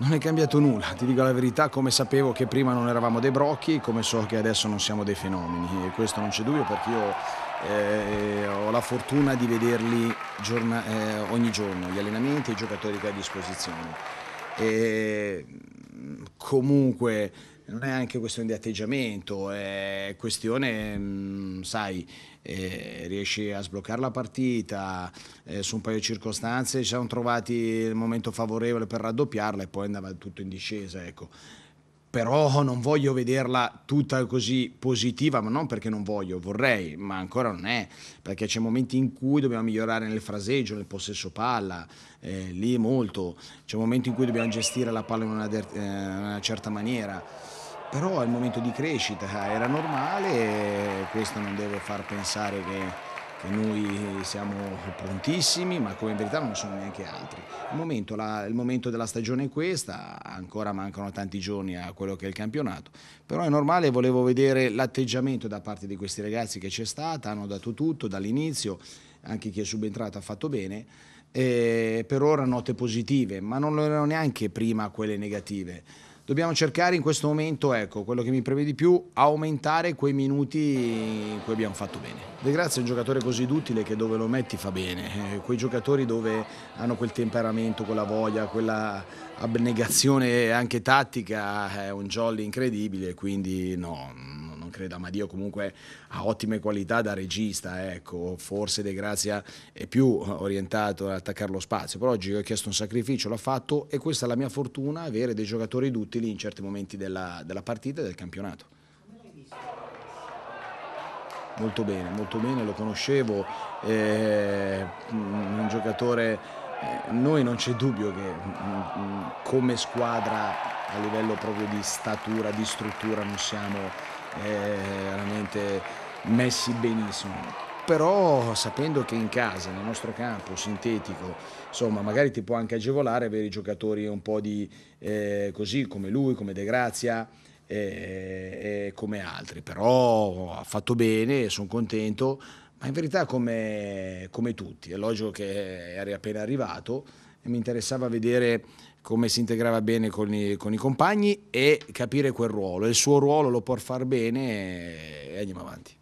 Non è cambiato nulla, ti dico la verità, come sapevo che prima non eravamo dei brocchi, come so che adesso non siamo dei fenomeni e questo non c'è dubbio perché io eh, ho la fortuna di vederli giorna, eh, ogni giorno, gli allenamenti e i giocatori che ho a disposizione. E, mm, comunque non è anche questione di atteggiamento, è questione, mh, mm, sai, eh, riesci a sbloccare la partita, eh, su un paio di circostanze ci siamo trovati il momento favorevole per raddoppiarla e poi andava tutto in discesa. Ecco però non voglio vederla tutta così positiva, ma non perché non voglio, vorrei, ma ancora non è, perché c'è momenti in cui dobbiamo migliorare nel fraseggio, nel possesso palla, eh, lì molto, c'è momenti in cui dobbiamo gestire la palla in una, eh, una certa maniera, però è il momento di crescita, eh, era normale e questo non deve far pensare che che noi siamo prontissimi, ma come in verità non sono neanche altri. Il momento, la, il momento, della stagione è questa, ancora mancano tanti giorni a quello che è il campionato, però è normale, volevo vedere l'atteggiamento da parte di questi ragazzi che c'è stata, hanno dato tutto dall'inizio, anche chi è subentrato ha fatto bene, eh, per ora note positive, ma non erano neanche prima quelle negative dobbiamo cercare in questo momento, ecco, quello che mi preme di più, aumentare quei minuti in cui abbiamo fatto bene. De Grazia è un giocatore così duttile che dove lo metti fa bene, eh, quei giocatori dove hanno quel temperamento, quella voglia, quella abnegazione anche tattica, è un jolly incredibile, quindi no, non credo, Amadio comunque ha ottime qualità da regista, ecco, forse De Grazia è più eh, orientato ad attaccare lo spazio, però oggi ho chiesto un sacrificio, l'ha fatto e questa è la mia fortuna, avere dei giocatori duttili in certi momenti della, della partita e del campionato. Molto bene, molto bene, lo conoscevo, eh, un giocatore... Eh, noi non c'è dubbio che mm, mm, come squadra a livello proprio di statura, di struttura non siamo eh, veramente messi benissimo però sapendo che in casa, nel nostro campo sintetico, insomma, magari ti può anche agevolare avere giocatori un po' di eh, così come lui, come De Grazia e, eh, e come altri, però ha fatto bene, sono contento, ma in verità come, come tutti, logico che eri appena arrivato, mi interessava vedere come si integrava bene con i, con i, compagni e capire quel ruolo. Il suo ruolo lo può far bene e andiamo avanti.